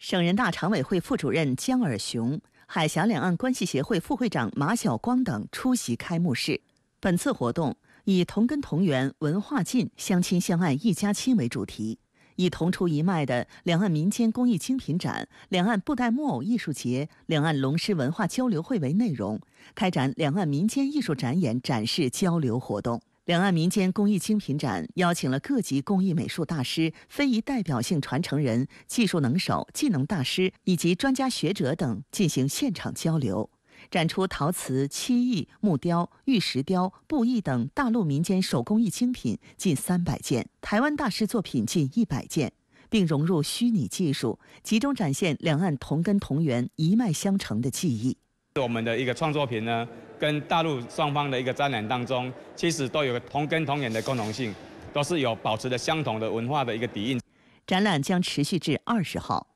省人大常委会副主任江尔雄、海峡两岸关系协会副会长马晓光等出席开幕式。本次活动以“同根同源、文化近、相亲相爱一家亲”为主题，以同出一脉的两岸民间工艺精品展、两岸布袋木偶艺术节、两岸龙狮文化交流会为内容，开展两岸民间艺术展演展示交流活动。两岸民间工艺精品展邀请了各级工艺美术大师、非遗代表性传承人、技术能手、技能大师以及专家学者等进行现场交流，展出陶瓷、漆艺、木雕、玉石雕、布艺等大陆民间手工艺精品近三百件，台湾大师作品近一百件，并融入虚拟技术，集中展现两岸同根同源、一脉相承的技艺。我们的一个创作品呢，跟大陆双方的一个展览当中，其实都有同根同源的共同性，都是有保持着相同的文化的一个底蕴。展览将持续至二十号。